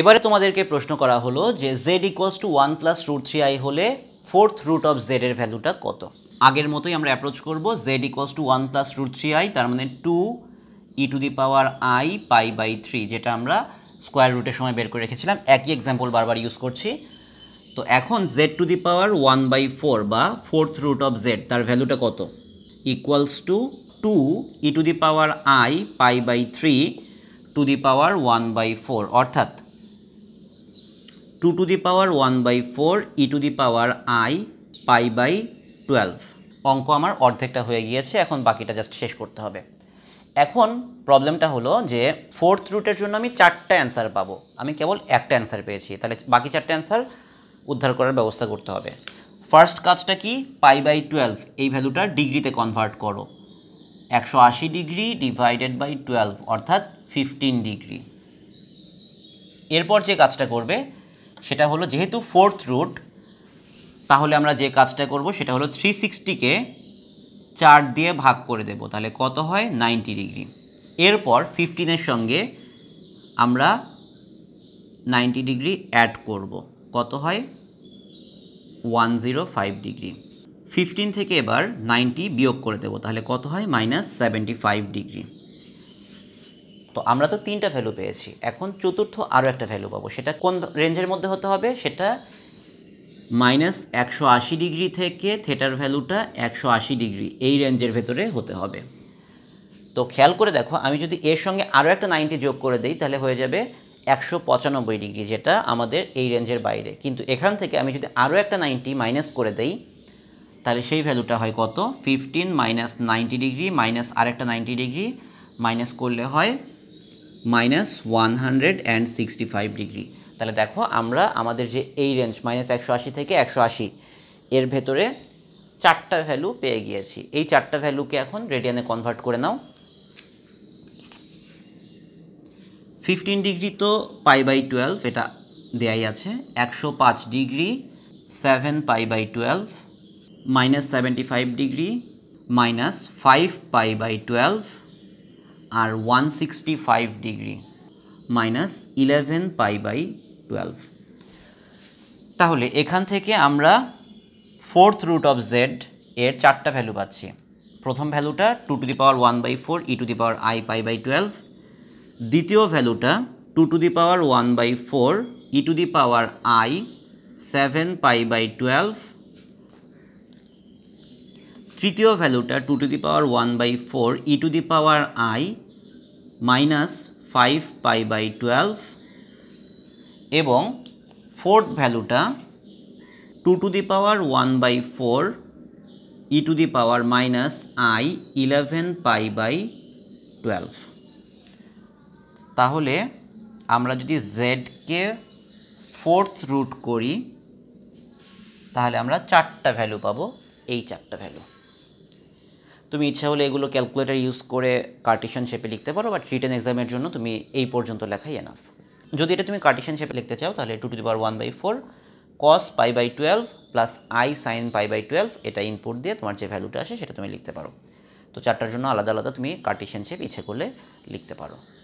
এবারে তোমাদেরকে প্রশ্ন করা হলো যে z equals to one plus root three i হলে ফোর্থ রুট অফ জেডের ভ্যালুটা কত আগের মতোই আমরা অ্যাপ্রোচ করবো z equals to one plus root three i তার মানে two e to the power i pi by three যেটা আমরা স্কোয়ার রুটের সময় বের করে রেখেছিলাম একই এক্সাম্পল বারবার ইউজ করছি তো এখন z to the power one by four বা ফোর্থ রুট অফ জেড তার ভ্যালুটা কত equals to two e to the power i pi by three to the power one by four অর্থাৎ two to the power one by four e to the power i pi by twelve অঙ্ক আমার অর্ধেকটা হয়ে গিয়েছে এখন বাকিটা just শেষ করতে হবে এখন প্রবলেমটা হলো যে ফোর্থ রুটের জন্য আমি চারটা অ্যান্সার পাবো আমি কেবল একটা অ্যান্সার পেয়েছি তাহলে বাকি চারটা অ্যান্সার উদ্ধার করার ব্যবস্থা করতে হবে ফার্স্ট কাজটা কি পাই বাই টুয়েলভ এই ভ্যালুটা ডিগ্রিতে কনভার্ট করো একশো আশি ডিগ্রি ডিভাইডেড বাই টুয়েলভ অর্থাৎ ফিফটিন ডিগ্রি এরপর যে কাজটা করবে সেটা হলো যেহেতু ফোর্থ রুট তাহলে আমরা যে কাজটা করব সেটা হলো থ্রি সিক্সটিকে চার দিয়ে ভাগ করে দেব তাহলে কত হয় নাইনটি ডিগ্রি এরপর ফিফটিনের সঙ্গে আমরা নাইনটি ডিগ্রি অ্যাড করব কত হয় one zero five degree fifteen থেকে এবার নাইনটি বিয়োগ করে দেব তাহলে কত হয় মাইনাস সেভেন্টি ফাইভ ডিগ্রি তো আমরা তো তিনটা ভ্যালু পেয়েছি এখন চতুর্থ আরও একটা ভ্যালু পাবো সেটা কোন রেঞ্জের মধ্যে হতে হবে সেটা মাইনাস একশো আশি ডিগ্রি থেকে থেটার ভ্যালুটা একশো আশি ডিগ্রি এই রেঞ্জের ভেতরে হতে হবে তো খেয়াল করে দেখো আমি যদি এর সঙ্গে আরও একটা নাইনটি যোগ করে দিই তাহলে হয়ে যাবে একশো পঁচানব্বই ডিগ্রি যেটা আমাদের এই রেঞ্জের বাইরে কিন্তু এখান থেকে আমি যদি আরও একটা নাইনটি মাইনাস করে দেই তাহলে সেই ভ্যালুটা হয় কত fifteen minus ninety degree minus আরেকটা নাইনটি ডিগ্রি মাইনাস করলে হয় minus one hundred and sixty five degree তাহলে দেখো আমরা আমাদের যে এই রেঞ্জ মাইনাস একশো আশি থেকে একশো আশি এর ভেতরে চারটা ভ্যালু পেয়ে গিয়েছি এই চারটা ভ্যালুকে এখন রেডিয়ানে কনভার্ট করে নাও ফিফটিন ডিগ্রি তো পাই বাই টুয়েলভ এটা দেয়াই আছে একশো পাঁচ degree seven pi by twelve minus seventy five degree minus five pi by twelve আর one sixty five degree minus eleven pi by twelve তাহলে এখান থেকে আমরা ফোর্থ রুট অফ জেড এর চারটা ভ্যালু পাচ্ছি প্রথম ভ্যালুটা two to the power one by four e to the power i pi by twelve দ্বিতীয় ভ্যালুটা two to the power one by four e to the power i seven pi by twelve তৃতীয় ভ্যালুটা two to the power one by four e to the power i minus five pi by twelve এবং fourth ভ্যালুটা two to the power one by four e to the power minus i eleven pi by twelve তাহলে আমরা যদি জেডকে fourth root করি তাহলে আমরা চারটা value পাবো এই চারটা ভ্যালু তুমি ইচ্ছা হলে এগুলো ক্যালকুলেটার ইউজ করে কার্টিশন শেপে লিখতে পারো বাট রিটেন এক্সামের জন্য তুমি এই পর্যন্ত লেখাই এনাফ যদি এটা তুমি কার্টিশন শেপে লিখতে চাও তাহলে two to the power one by four cos pi by twelve plus i sine pi by twelve এটা ইনপুট দিয়ে তোমার যে ভ্যালুটা আসে সেটা তুমি লিখতে পারো তো চারটার জন্য আলাদা আলাদা তুমি কার্টিশন শেপ ইচ্ছে করলে লিখতে পারো